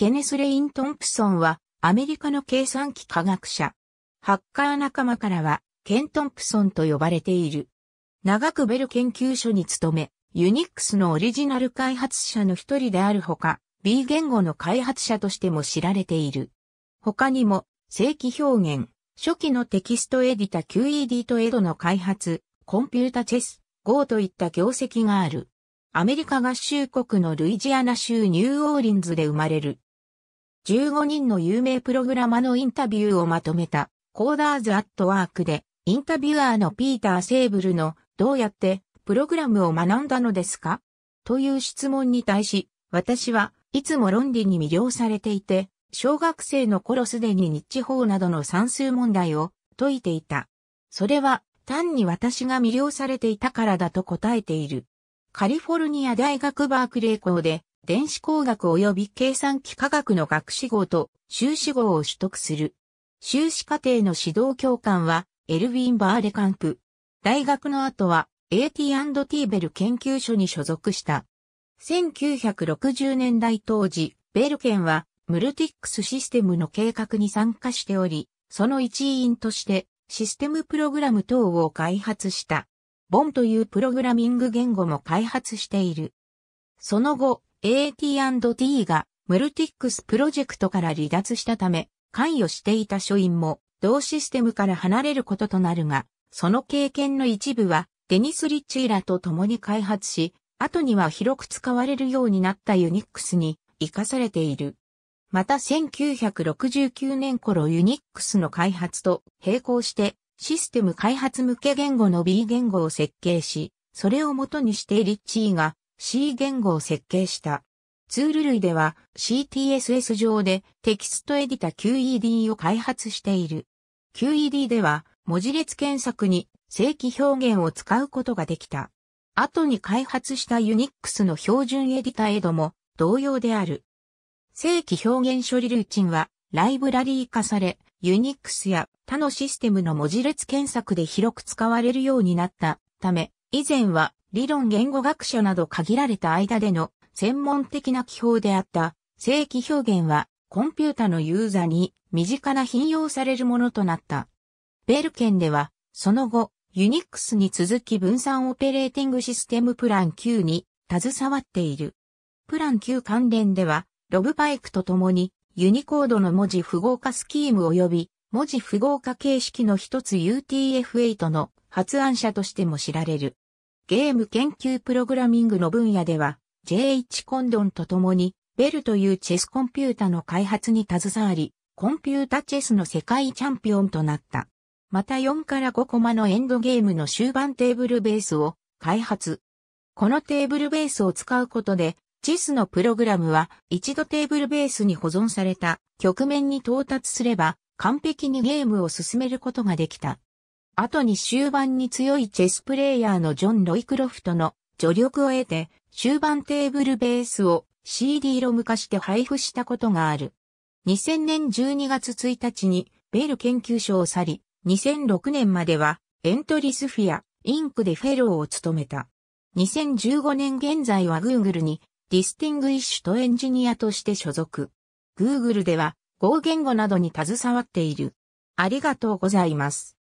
ケネス・レイン・トンプソンは、アメリカの計算機科学者。ハッカー仲間からは、ケン・トンプソンと呼ばれている。長くベル研究所に勤め、ユニックスのオリジナル開発者の一人であるほか、B 言語の開発者としても知られている。他にも、正規表現、初期のテキストエディタ QED とエドの開発、コンピュータチェス、Go といった業績がある。アメリカ合衆国のルイジアナ州ニューオーリンズで生まれる。15人の有名プログラマのインタビューをまとめた、コーダーズ・アット・ワークで、インタビュアーのピーター・セーブルの、どうやってプログラムを学んだのですかという質問に対し、私はいつも論理に魅了されていて、小学生の頃すでに日地法などの算数問題を解いていた。それは単に私が魅了されていたからだと答えている。カリフォルニア大学バークレー校で電子工学及び計算機科学の学士号と修士号を取得する。修士課程の指導教官は、エルヴィン・バーレカンプ。大学の後は、AT&T ベル研究所に所属した。1960年代当時、ベルケンは、ムルティックスシステムの計画に参加しており、その一員として、システムプログラム等を開発した。ボンというプログラミング言語も開発している。その後、AT&T がムルティックスプロジェクトから離脱したため、関与していた書員も同システムから離れることとなるが、その経験の一部はデニス・リッチーらと共に開発し、後には広く使われるようになったユニックスに活かされている。また1969年頃ユニックスの開発と並行してシステム開発向け言語の B 言語を設計し、それを元にしてリッチーが C 言語を設計した。ツール類では CTSS 上でテキストエディタ QED を開発している。QED では文字列検索に正規表現を使うことができた。後に開発した Unix の標準エディタエドも同様である。正規表現処理ルーチンはライブラリー化され、Unix や他のシステムの文字列検索で広く使われるようになったため、以前は理論言語学者など限られた間での専門的な記法であった正規表現はコンピュータのユーザに身近な引用されるものとなった。ベルケンではその後ユニックスに続き分散オペレーティングシステムプラン9に携わっている。プラン9関連ではロブパイクと共にユニコードの文字符号化スキーム及び文字符号化形式の一つ UTF-8 の発案者としても知られる。ゲーム研究プログラミングの分野では、J.H. コンドンと共に、ベルというチェスコンピュータの開発に携わり、コンピュータチェスの世界チャンピオンとなった。また4から5コマのエンドゲームの終盤テーブルベースを開発。このテーブルベースを使うことで、チェスのプログラムは一度テーブルベースに保存された局面に到達すれば完璧にゲームを進めることができた。後に終盤に強いチェスプレイヤーのジョン・ロイクロフトの助力を得て終盤テーブルベースを CD ロム化して配布したことがある。2000年12月1日にベール研究所を去り、2006年まではエントリスフィア、インクでフェローを務めた。2015年現在は Google にディスティングイッシュとエンジニアとして所属。Google では合言語などに携わっている。ありがとうございます。